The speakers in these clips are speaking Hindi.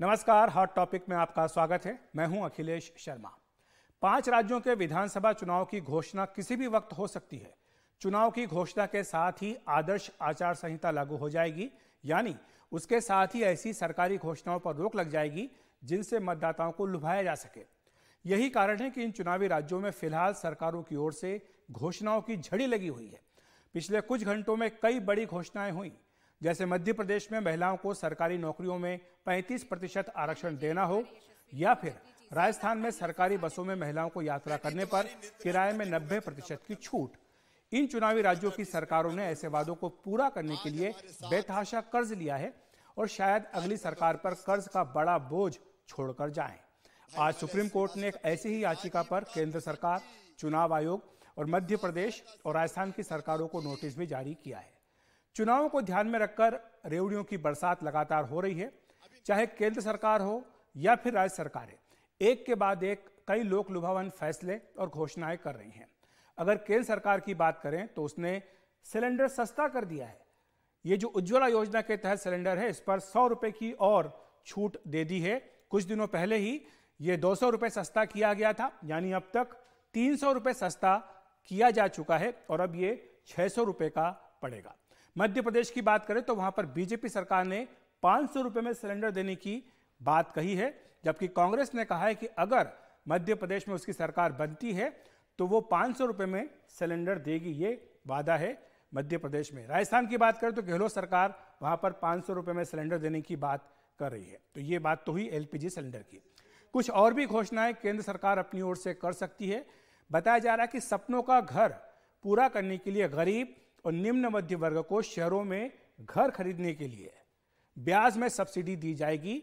नमस्कार हॉट टॉपिक में आपका स्वागत है मैं हूं अखिलेश शर्मा पांच राज्यों के विधानसभा चुनाव की घोषणा किसी भी वक्त हो सकती है चुनाव की घोषणा के साथ ही आदर्श आचार संहिता लागू हो जाएगी यानी उसके साथ ही ऐसी सरकारी घोषणाओं पर रोक लग जाएगी जिनसे मतदाताओं को लुभाया जा सके यही कारण है कि इन चुनावी राज्यों में फिलहाल सरकारों की ओर से घोषणाओं की झड़ी लगी हुई है पिछले कुछ घंटों में कई बड़ी घोषणाएं हुई जैसे मध्य प्रदेश में महिलाओं को सरकारी नौकरियों में 35 प्रतिशत आरक्षण देना हो या फिर राजस्थान में सरकारी बसों में महिलाओं को यात्रा करने पर किराए में 90 प्रतिशत की छूट इन चुनावी राज्यों की सरकारों ने ऐसे वादों को पूरा करने के लिए बेतहाशा कर्ज लिया है और शायद अगली सरकार पर कर्ज का बड़ा बोझ छोड़कर जाए आज सुप्रीम कोर्ट ने एक ऐसी ही याचिका पर केंद्र सरकार चुनाव आयोग और मध्य प्रदेश और राजस्थान की सरकारों को नोटिस भी जारी किया है चुनावों को ध्यान में रखकर रेवड़ियों की बरसात लगातार हो रही है चाहे केंद्र सरकार हो या फिर राज्य सरकारें एक के बाद एक कई लोक लुभावन फैसले और घोषणाएं कर रही हैं अगर केंद्र सरकार की बात करें तो उसने सिलेंडर सस्ता कर दिया है ये जो उज्ज्वला योजना के तहत सिलेंडर है इस पर सौ रुपए की और छूट दे दी है कुछ दिनों पहले ही ये दो सौ रुपये सस्ता किया गया था यानी अब तक तीन सौ रुपये सस्ता किया जा चुका है और अब ये छः सौ रुपये का पड़ेगा मध्य प्रदेश की बात करें तो वहां पर बीजेपी सरकार ने पाँच सौ रुपये में सिलेंडर देने की बात कही है जबकि कांग्रेस ने कहा है कि अगर मध्य प्रदेश में उसकी सरकार बनती है तो वो पाँच सौ रुपये में सिलेंडर देगी ये वादा है मध्य प्रदेश में राजस्थान की बात करें तो गहलोत सरकार वहाँ पर पाँच सौ रुपये में सिलेंडर देने की बात कर रही है तो ये बात तो हुई एलपीजी सिलेंडर की कुछ और भी घोषणाएं केंद्र सरकार अपनी ओर से कर सकती है बताया जा रहा है कि सपनों का घर पूरा करने के लिए गरीब और निम्न मध्य वर्ग को शहरों में घर खरीदने के लिए ब्याज में सब्सिडी दी जाएगी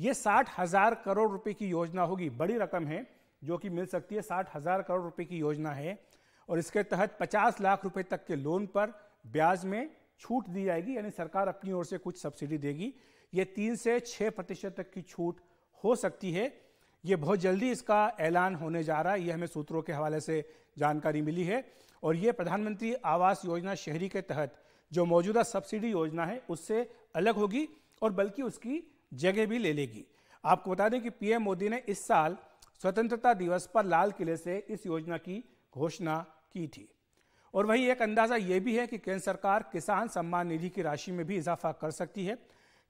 ये साठ हजार करोड़ रुपए की योजना होगी बड़ी रकम है जो कि मिल सकती है साठ हजार करोड़ रुपए की योजना है और इसके तहत पचास लाख रुपए तक के लोन पर ब्याज में छूट दी जाएगी यानी सरकार अपनी ओर से कुछ सब्सिडी देगी ये तीन से छः प्रतिशत तक की छूट हो सकती है ये बहुत जल्दी इसका ऐलान होने जा रहा है ये हमें सूत्रों के हवाले से जानकारी मिली है और ये प्रधानमंत्री आवास योजना शहरी के तहत जो मौजूदा सब्सिडी योजना है उससे अलग होगी और बल्कि उसकी जगह भी ले लेगी आपको बता दें कि पीएम मोदी ने इस साल स्वतंत्रता दिवस पर लाल किले से इस योजना की घोषणा की थी और वहीं एक अंदाज़ा ये भी है कि केंद्र सरकार किसान सम्मान निधि की राशि में भी इजाफा कर सकती है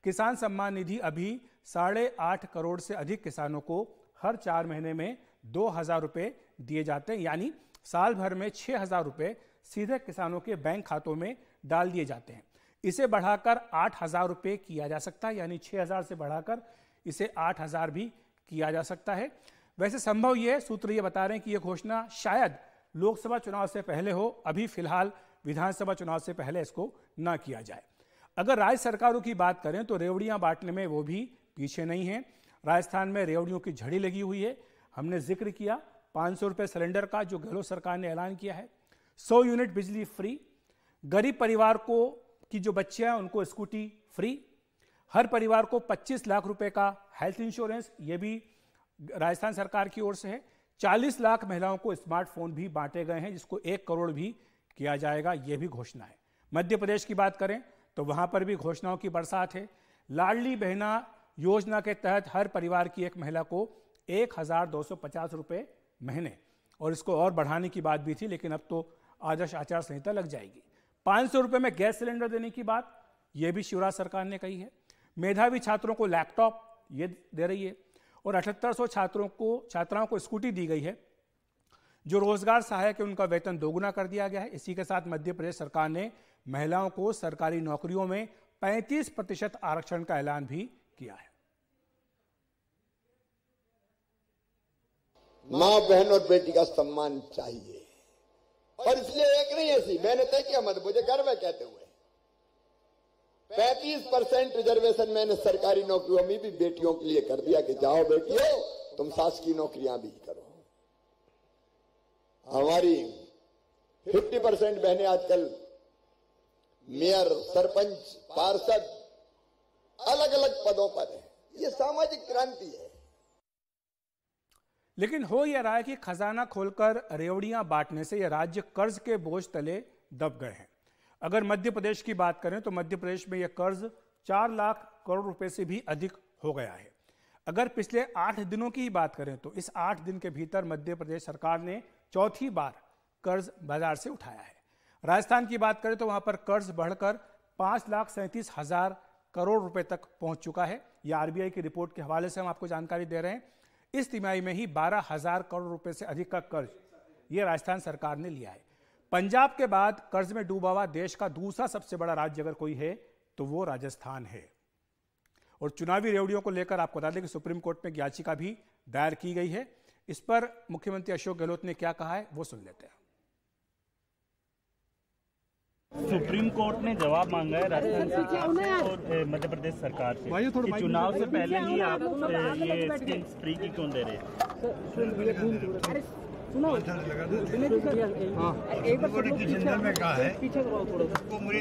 किसान सम्मान निधि अभी साढ़े आठ करोड़ से अधिक किसानों को हर चार महीने में दो हज़ार रुपये दिए जाते हैं यानी साल भर में छह हज़ार रुपये सीधे किसानों के बैंक खातों में डाल दिए जाते हैं इसे बढ़ाकर आठ हज़ार रुपये किया जा सकता है यानी छह हज़ार से बढ़ाकर इसे आठ हज़ार भी किया जा सकता है वैसे संभव यह सूत्र ये बता रहे हैं कि यह घोषणा शायद लोकसभा चुनाव से पहले हो अभी फिलहाल विधानसभा चुनाव से पहले इसको ना किया जाए अगर राज्य सरकारों की बात करें तो रेवड़ियां बांटने में वो भी पीछे नहीं है राजस्थान में रेवड़ियों की झड़ी लगी हुई है हमने जिक्र किया पाँच सौ रुपये सिलेंडर का जो गहलोत सरकार ने ऐलान किया है सौ यूनिट बिजली फ्री गरीब परिवार को की जो बच्चे हैं उनको स्कूटी फ्री हर परिवार को 25 लाख रुपए का हेल्थ इंश्योरेंस ये भी राजस्थान सरकार की ओर से है 40 लाख महिलाओं को स्मार्टफोन भी बांटे गए हैं जिसको एक करोड़ भी किया जाएगा ये भी घोषणा है मध्य प्रदेश की बात करें तो वहाँ पर भी घोषणाओं की बरसात है लाडली बहना योजना के तहत हर परिवार की एक महिला को एक हज़ार दो सौ पचास रुपये महीने और इसको और बढ़ाने की बात भी थी लेकिन अब तो आदर्श आचार संहिता लग जाएगी पाँच सौ रुपये में गैस सिलेंडर देने की बात यह भी शिवराज सरकार ने कही है मेधावी छात्रों को लैपटॉप ये दे रही है और अठहत्तर सौ छात्रों को छात्राओं को स्कूटी दी गई है जो रोजगार सहायक है उनका वेतन दोगुना कर दिया गया है इसी के साथ मध्य प्रदेश सरकार ने महिलाओं को सरकारी नौकरियों में 35 प्रतिशत आरक्षण का ऐलान भी किया है माँ बहन और बेटी का सम्मान चाहिए और इसलिए एक नहीं ऐसी मैंने तय किया मत मुझे गर्व है कहते हुए पैंतीस परसेंट रिजर्वेशन मैंने सरकारी नौकरियों में भी बेटियों के लिए कर दिया कि जाओ बेटियों तुम सास की नौकरियां भी करो हमारी फिफ्टी परसेंट बहने आजकल मेयर सरपंच पार्षद अलग अलग पदों पर है ये सामाजिक क्रांति है लेकिन हो यह रहा है कि खजाना खोलकर रेवड़ियां बांटने से यह राज्य कर्ज के बोझ तले दब गए हैं अगर मध्य प्रदेश की बात करें तो मध्य प्रदेश में यह कर्ज चार लाख करोड़ रुपए से भी अधिक हो गया है अगर पिछले आठ दिनों की बात करें तो इस आठ दिन के भीतर मध्य प्रदेश सरकार ने चौथी बार कर्ज बाजार से उठाया है राजस्थान की बात करें तो वहां पर कर्ज बढ़कर पांच लाख सैंतीस हजार करोड़ रुपए तक पहुंच चुका है यह आरबीआई की रिपोर्ट के हवाले से हम आपको जानकारी दे रहे हैं इस तिमाही में ही बारह हजार करोड़ रुपए से अधिक का कर्ज ये राजस्थान सरकार ने लिया है पंजाब के बाद कर्ज में डूबा हुआ देश का दूसरा सबसे बड़ा राज्य अगर कोई है तो वो राजस्थान है और चुनावी रेवड़ियों को लेकर आपको बता दें कि सुप्रीम कोर्ट में याचिका भी दायर की गई है इस पर मुख्यमंत्री अशोक गहलोत ने क्या कहा है वो सुन लेते हैं सुप्रीम कोर्ट ने जवाब मांगा है राजस्थान सरकार और मध्य प्रदेश सरकार से कि चुनाव से पहले ही आप ये स्किन फ्री की क्यों दे रहे हाँ, तो हाँ। में कहा है मुझे हाँ,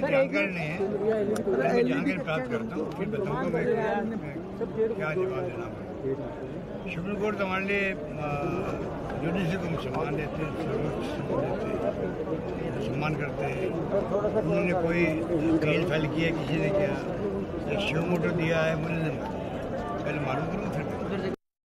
क्या जवाब सुप्रीम कोर्ट तो हमारे लिए जो जिसी को हम सम्मान देते हैं सर्वोच्च देते हैं सम्मान करते हैं उन्होंने कोई खेल फैल किया किसी ने किया एक शिव मोटर दिया है मुझे पहले मालूम करूँ फिर